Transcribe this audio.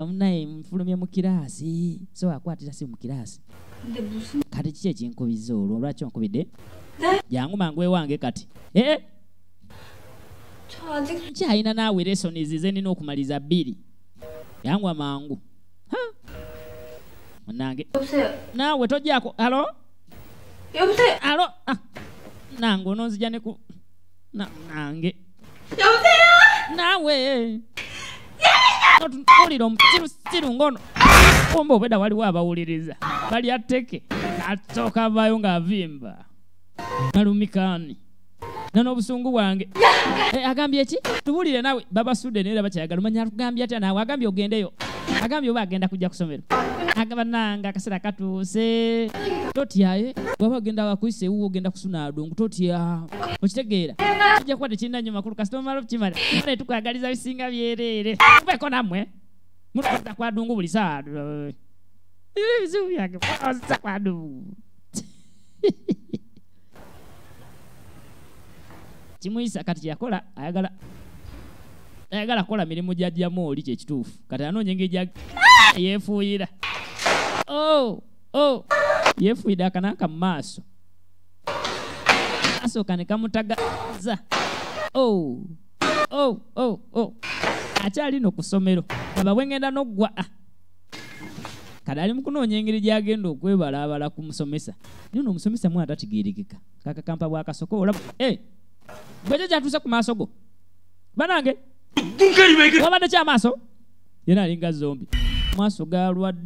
omunaye nfulumye mu kiraasi so akwatira si mu kiraasi kati kiki ekinkubiza olwo lwaki onkubidde jangu mangue wange kati e? ki ayina naawe resonizize nina okumaliza bbiri yangwa mangu munange naawe tojjako alo alo ah. nange ononzijaneku nange naawe mpulira omusirusiru ngonokomba obeda waliwo abawuliriza balya tteke nasooka avaayo ng'avimba nalumikaani nanobusungu bwange eh, agambye eki tubulire nawe babasudde naye era bakyayagala omanya tugambye atya naawe agambye ogendeyo agambye oba agenda kujja kusomero akabananga akaseera katuuse totya waba genda wakuyiseewo ogenda kusuna adungu totya okitegeera kijja kuba tekirina nyo makulu kasitomamala okukimala netukwagaliza bisinga byereere kubeko namwe mutukoza kwadungu buli saa ebizibu byange kwoza kwadungu kimuyisa kati kyeyakola ayagala ayagala kukola mirimu gyajjamu oli kyekituufu kati anoonya engeri yeefuuyira oh oh yefuide akanaka mumaaso asoka nekamutagaza oh oh oh oh akyali no ku ssomero aba bwengenda n'oggwa a ah. kale ali mukunoonya engeri gy'agenda okwebalaabala ku musomesa naye no omusomesa mwana tatigirikika kakakampa bwakasoko olaba e eh, gwekyo kyatuuse ku maaso go banange wabadde kyamaaso yena alinga zombi maaso galwadde